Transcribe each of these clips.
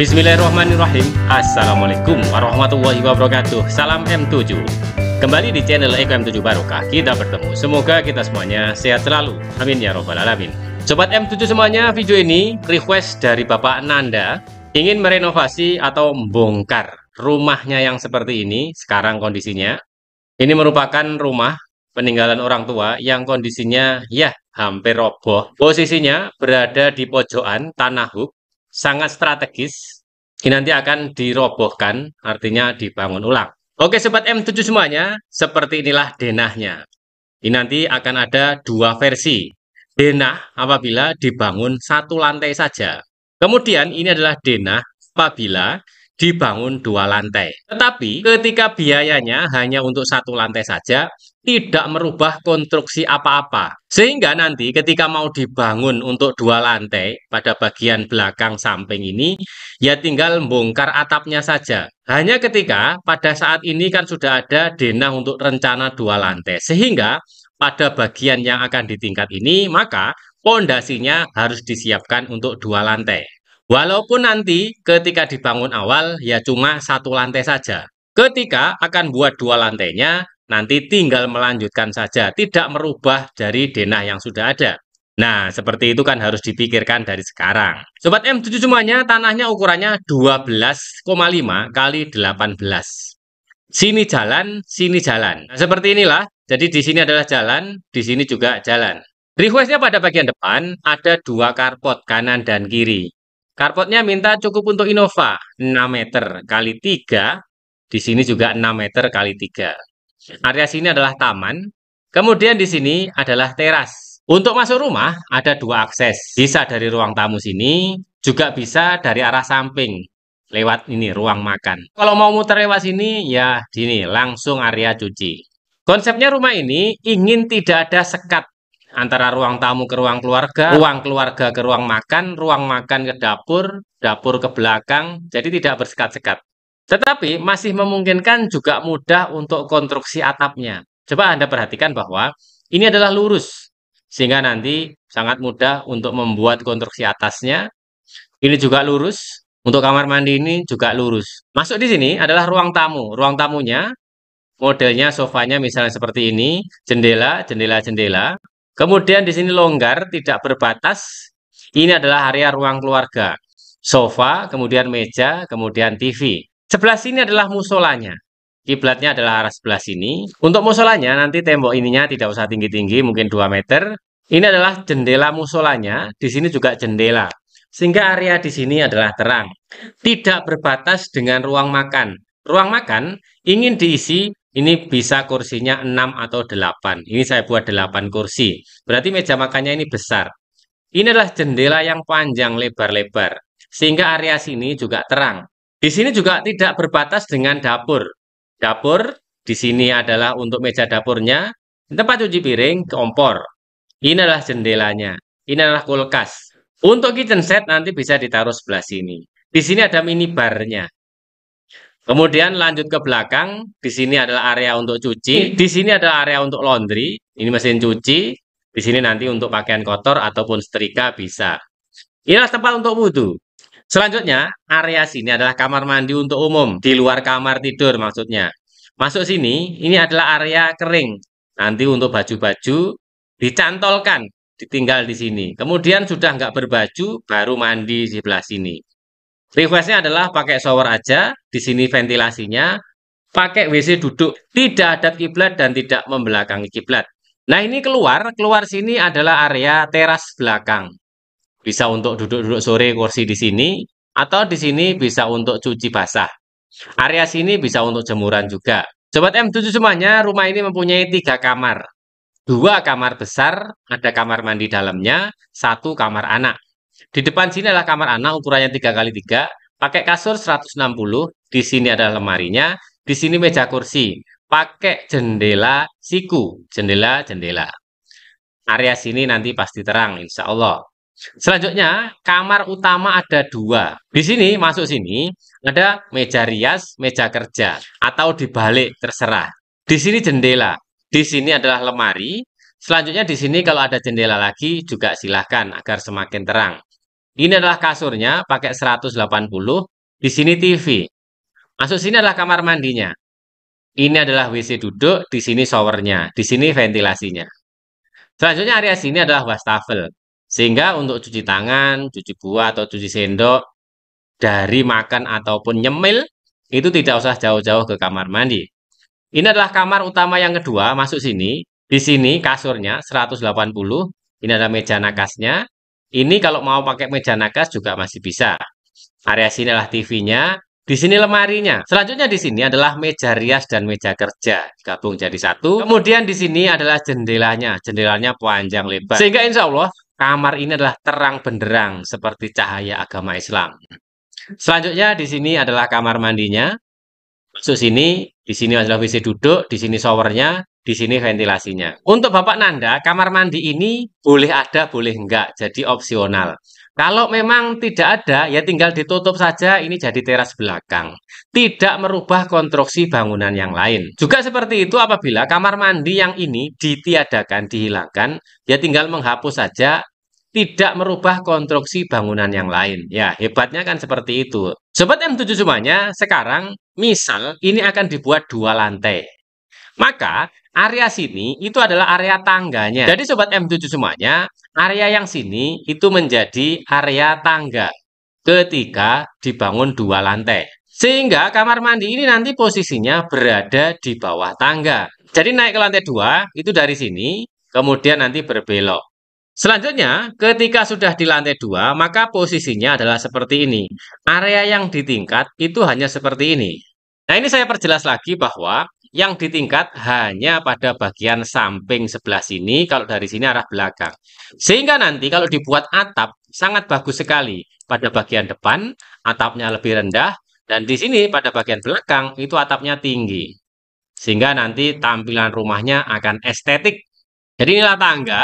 Bismillahirrahmanirrahim Assalamualaikum warahmatullahi wabarakatuh Salam M7 Kembali di channel Eko M7 Barokah Kita bertemu Semoga kita semuanya sehat selalu Amin ya robbal alamin Sobat M7 semuanya video ini request dari Bapak Nanda Ingin merenovasi atau membongkar rumahnya yang seperti ini Sekarang kondisinya Ini merupakan rumah peninggalan orang tua yang kondisinya ya hampir roboh Posisinya berada di pojokan tanah hub sangat strategis ini nanti akan dirobohkan, artinya dibangun ulang. Oke sobat M7 semuanya, seperti inilah denahnya. Ini nanti akan ada dua versi. Denah apabila dibangun satu lantai saja. Kemudian ini adalah denah apabila dibangun dua lantai. Tetapi ketika biayanya hanya untuk satu lantai saja, tidak merubah konstruksi apa-apa. Sehingga nanti ketika mau dibangun untuk dua lantai pada bagian belakang samping ini, ya tinggal bongkar atapnya saja. Hanya ketika pada saat ini kan sudah ada denah untuk rencana dua lantai. Sehingga pada bagian yang akan ditingkat ini, maka pondasinya harus disiapkan untuk dua lantai. Walaupun nanti ketika dibangun awal ya cuma satu lantai saja. Ketika akan buat dua lantainya, nanti tinggal melanjutkan saja, tidak merubah dari denah yang sudah ada. Nah, seperti itu kan harus dipikirkan dari sekarang. Sobat M7 semuanya, tanahnya ukurannya 12,5 kali 18. Sini jalan, sini jalan. Nah, seperti inilah. Jadi di sini adalah jalan, di sini juga jalan. Requestnya pada bagian depan ada dua karpot kanan dan kiri. Karpotnya minta cukup untuk Innova 6 meter kali 3. Di sini juga 6 meter kali 3. Area sini adalah taman. Kemudian di sini adalah teras. Untuk masuk rumah ada dua akses. Bisa dari ruang tamu sini, juga bisa dari arah samping lewat ini ruang makan. Kalau mau muter lewat sini ya sini langsung area cuci. Konsepnya rumah ini ingin tidak ada sekat antara ruang tamu ke ruang keluarga, ruang keluarga ke ruang makan, ruang makan ke dapur, dapur ke belakang, jadi tidak bersekat-sekat. Tetapi masih memungkinkan juga mudah untuk konstruksi atapnya. Coba Anda perhatikan bahwa ini adalah lurus, sehingga nanti sangat mudah untuk membuat konstruksi atasnya. Ini juga lurus, untuk kamar mandi ini juga lurus. Masuk di sini adalah ruang tamu. Ruang tamunya, modelnya sofanya misalnya seperti ini, jendela, jendela, jendela. Kemudian di sini longgar, tidak berbatas. Ini adalah area ruang keluarga. Sofa, kemudian meja, kemudian TV. Sebelah sini adalah musolanya. Kiblatnya adalah arah sebelah sini. Untuk musolanya nanti tembok ininya tidak usah tinggi-tinggi, mungkin 2 meter. Ini adalah jendela musolanya, di sini juga jendela. Sehingga area di sini adalah terang. Tidak berbatas dengan ruang makan. Ruang makan ingin diisi ini bisa kursinya 6 atau 8. Ini saya buat 8 kursi. Berarti meja makannya ini besar. Ini adalah jendela yang panjang lebar-lebar. Sehingga area sini juga terang. Di sini juga tidak berbatas dengan dapur. Dapur di sini adalah untuk meja dapurnya, tempat cuci piring, kompor. Ini adalah jendelanya. Ini adalah kulkas. Untuk kitchen set nanti bisa ditaruh sebelah sini. Di sini ada minibarnya. Kemudian lanjut ke belakang, di sini adalah area untuk cuci, di sini adalah area untuk laundry, ini mesin cuci, di sini nanti untuk pakaian kotor ataupun setrika bisa. Inilah tempat untuk wudhu. Selanjutnya, area sini adalah kamar mandi untuk umum, di luar kamar tidur maksudnya. Masuk sini, ini adalah area kering. Nanti untuk baju-baju dicantolkan, ditinggal di sini. Kemudian sudah nggak berbaju, baru mandi di sebelah sini. Requestnya adalah pakai shower aja, di sini ventilasinya, pakai WC duduk, tidak ada kiblat dan tidak membelakangi kiblat. Nah ini keluar, keluar sini adalah area teras belakang bisa untuk duduk-duduk sore kursi di sini atau di sini bisa untuk cuci basah. Area sini bisa untuk jemuran juga. Sobat M7 semuanya, rumah ini mempunyai tiga kamar. Dua kamar besar, ada kamar mandi dalamnya, satu kamar anak. Di depan sini adalah kamar anak ukurannya 3 kali 3 pakai kasur 160, di sini ada lemarinya, di sini meja kursi, pakai jendela siku, jendela-jendela. Area sini nanti pasti terang, insya Allah. Selanjutnya, kamar utama ada dua. Di sini, masuk sini, ada meja rias, meja kerja, atau dibalik, terserah. Di sini jendela, di sini adalah lemari. Selanjutnya di sini kalau ada jendela lagi juga silahkan agar semakin terang. Ini adalah kasurnya, pakai 180. Di sini TV. Masuk sini adalah kamar mandinya. Ini adalah WC duduk, di sini showernya, di sini ventilasinya. Selanjutnya area sini adalah wastafel. Sehingga untuk cuci tangan, cuci buah atau cuci sendok dari makan ataupun nyemil itu tidak usah jauh-jauh ke kamar mandi. Ini adalah kamar utama yang kedua, masuk sini. Di sini kasurnya 180, ini ada meja nakasnya. Ini kalau mau pakai meja nakas juga masih bisa. Area sini adalah TV-nya, di sini lemarinya. Selanjutnya di sini adalah meja rias dan meja kerja gabung jadi satu. Kemudian di sini adalah jendelanya, jendelanya panjang lebar. Sehingga insya Allah kamar ini adalah terang benderang seperti cahaya agama Islam. Selanjutnya di sini adalah kamar mandinya. Masuk ini, di sini adalah WC duduk, di sini showernya, di sini ventilasinya. Untuk Bapak Nanda, kamar mandi ini boleh ada, boleh enggak, jadi opsional. Kalau memang tidak ada, ya tinggal ditutup saja, ini jadi teras belakang. Tidak merubah konstruksi bangunan yang lain. Juga seperti itu apabila kamar mandi yang ini ditiadakan, dihilangkan, ya tinggal menghapus saja, tidak merubah konstruksi bangunan yang lain. Ya, hebatnya kan seperti itu. Sobat M7 semuanya, sekarang misal ini akan dibuat dua lantai. Maka area sini itu adalah area tangganya. Jadi sobat M7 semuanya, area yang sini itu menjadi area tangga ketika dibangun dua lantai. Sehingga kamar mandi ini nanti posisinya berada di bawah tangga. Jadi naik ke lantai dua itu dari sini, kemudian nanti berbelok. Selanjutnya, ketika sudah di lantai dua, maka posisinya adalah seperti ini. Area yang di tingkat itu hanya seperti ini. Nah, ini saya perjelas lagi bahwa yang ditingkat hanya pada bagian samping sebelah sini kalau dari sini arah belakang. Sehingga nanti kalau dibuat atap sangat bagus sekali pada bagian depan atapnya lebih rendah dan di sini pada bagian belakang itu atapnya tinggi. Sehingga nanti tampilan rumahnya akan estetik. Jadi inilah tangga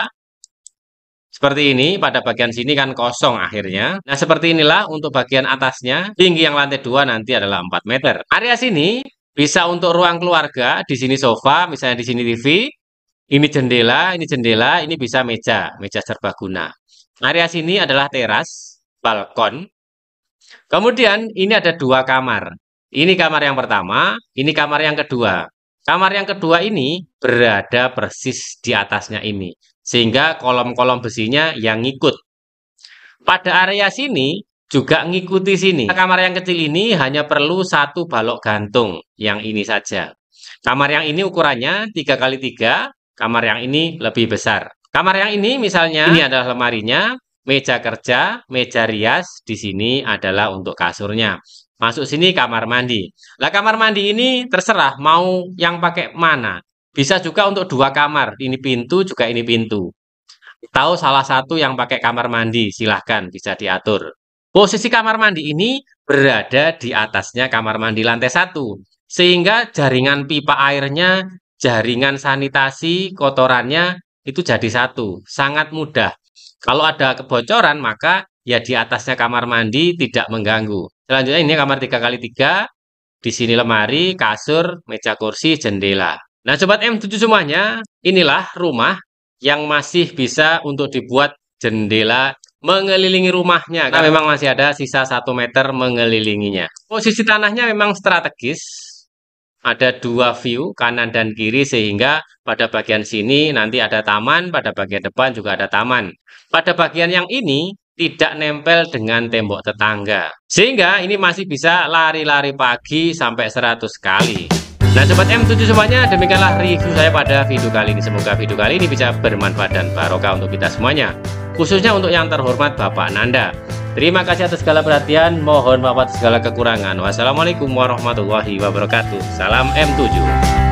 seperti ini, pada bagian sini kan kosong akhirnya. Nah, seperti inilah untuk bagian atasnya. Tinggi yang lantai 2 nanti adalah 4 meter. Area sini bisa untuk ruang keluarga, di sini sofa, misalnya di sini TV, ini jendela, ini jendela, ini bisa meja, meja serbaguna. Area sini adalah teras, balkon. Kemudian ini ada dua kamar. Ini kamar yang pertama, ini kamar yang kedua. Kamar yang kedua ini berada persis di atasnya ini. Sehingga kolom-kolom besinya yang ngikut. Pada area sini, juga ngikuti sini. Nah, kamar yang kecil ini hanya perlu satu balok gantung, yang ini saja. Kamar yang ini ukurannya 3 kali 3 kamar yang ini lebih besar. Kamar yang ini misalnya, ini adalah lemarinya, meja kerja, meja rias, di sini adalah untuk kasurnya. Masuk sini kamar mandi. Lah kamar mandi ini terserah mau yang pakai mana. Bisa juga untuk dua kamar, ini pintu juga ini pintu. Tahu salah satu yang pakai kamar mandi, silahkan bisa diatur. Posisi kamar mandi ini berada di atasnya kamar mandi lantai satu, sehingga jaringan pipa airnya, jaringan sanitasi, kotorannya itu jadi satu. Sangat mudah. Kalau ada kebocoran, maka ya di atasnya kamar mandi tidak mengganggu. Selanjutnya ini kamar 3x3, di sini lemari, kasur, meja kursi, jendela. Nah, Sobat M7 semuanya, inilah rumah yang masih bisa untuk dibuat jendela mengelilingi rumahnya karena nah. memang masih ada sisa satu meter mengelilinginya. Posisi tanahnya memang strategis, ada dua view kanan dan kiri sehingga pada bagian sini nanti ada taman, pada bagian depan juga ada taman. Pada bagian yang ini tidak nempel dengan tembok tetangga. Sehingga ini masih bisa lari-lari pagi sampai 100 kali. Nah Sobat M7 semuanya demikianlah review saya pada video kali ini Semoga video kali ini bisa bermanfaat dan barokah untuk kita semuanya khususnya untuk yang terhormat Bapak Nanda. Terima kasih atas segala perhatian, mohon maaf atas segala kekurangan. Wassalamualaikum warahmatullahi wabarakatuh. Salam M7.